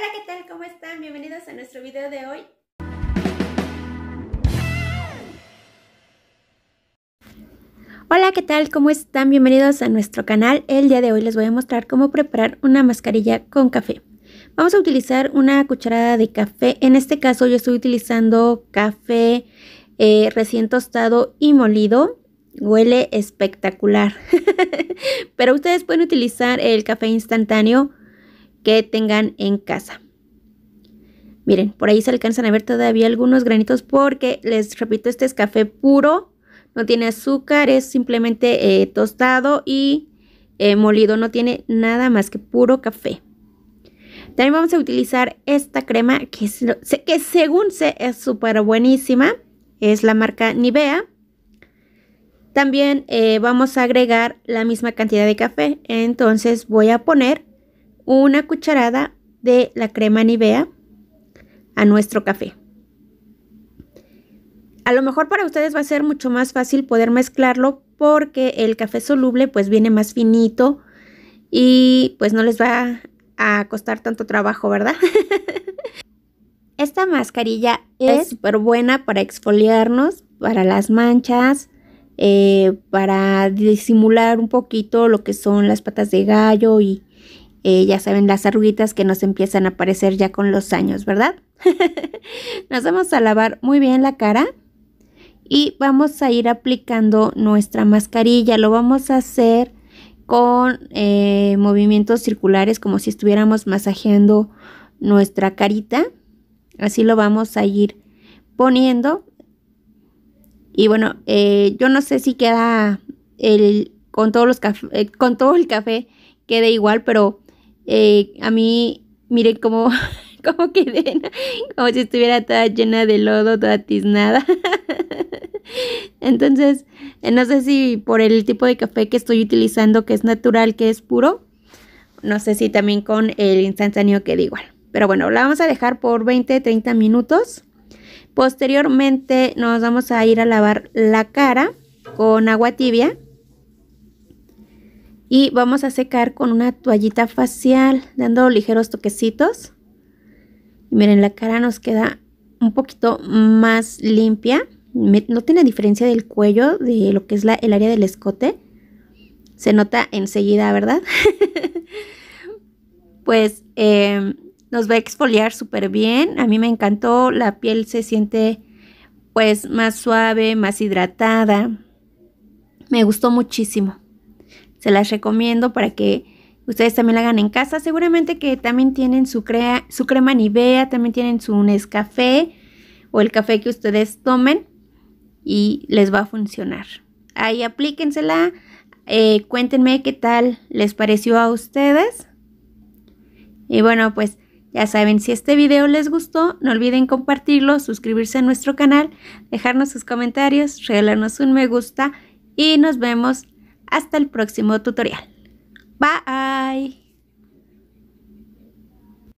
Hola, ¿qué tal? ¿Cómo están? Bienvenidos a nuestro video de hoy. Hola, ¿qué tal? ¿Cómo están? Bienvenidos a nuestro canal. El día de hoy les voy a mostrar cómo preparar una mascarilla con café. Vamos a utilizar una cucharada de café. En este caso yo estoy utilizando café eh, recién tostado y molido. Huele espectacular. Pero ustedes pueden utilizar el café instantáneo que tengan en casa. Miren, por ahí se alcanzan a ver todavía algunos granitos porque, les repito, este es café puro, no tiene azúcar, es simplemente eh, tostado y eh, molido, no tiene nada más que puro café. También vamos a utilizar esta crema que, que según sé es súper buenísima, es la marca Nivea. También eh, vamos a agregar la misma cantidad de café, entonces voy a poner una cucharada de la crema Nivea a nuestro café. A lo mejor para ustedes va a ser mucho más fácil poder mezclarlo porque el café soluble pues viene más finito y pues no les va a costar tanto trabajo, ¿verdad? Esta mascarilla es súper buena para exfoliarnos, para las manchas, eh, para disimular un poquito lo que son las patas de gallo y eh, ya saben, las arruguitas que nos empiezan a aparecer ya con los años, ¿verdad? nos vamos a lavar muy bien la cara y vamos a ir aplicando nuestra mascarilla. Lo vamos a hacer con eh, movimientos circulares como si estuviéramos masajeando nuestra carita. Así lo vamos a ir poniendo. Y bueno, eh, yo no sé si queda el, con, todos los con todo el café quede igual, pero eh, a mí, miren cómo, cómo quedé, como si estuviera toda llena de lodo, toda tiznada. Entonces, eh, no sé si por el tipo de café que estoy utilizando, que es natural, que es puro, no sé si también con el instantáneo queda igual. Pero bueno, la vamos a dejar por 20, 30 minutos. Posteriormente nos vamos a ir a lavar la cara con agua tibia y vamos a secar con una toallita facial dando ligeros toquecitos. Y miren, la cara nos queda un poquito más limpia. No tiene diferencia del cuello de lo que es la, el área del escote. Se nota enseguida, ¿verdad? pues em, nos va a exfoliar súper bien. A mí me encantó. La piel se siente pues más suave, más hidratada. Me gustó muchísimo se las recomiendo para que ustedes también la hagan en casa. Seguramente que también tienen su, crema Nivea, también tienen su Nescafé o el café que ustedes tomen y les va a funcionar. Ahí aplíquensela, eh, cuéntenme qué tal les pareció a ustedes. Y bueno, pues ya saben, si este video les gustó, no olviden compartirlo, suscribirse a nuestro canal, dejarnos sus comentarios, regalarnos un me gusta y nos vemos hasta el próximo tutorial. Bye.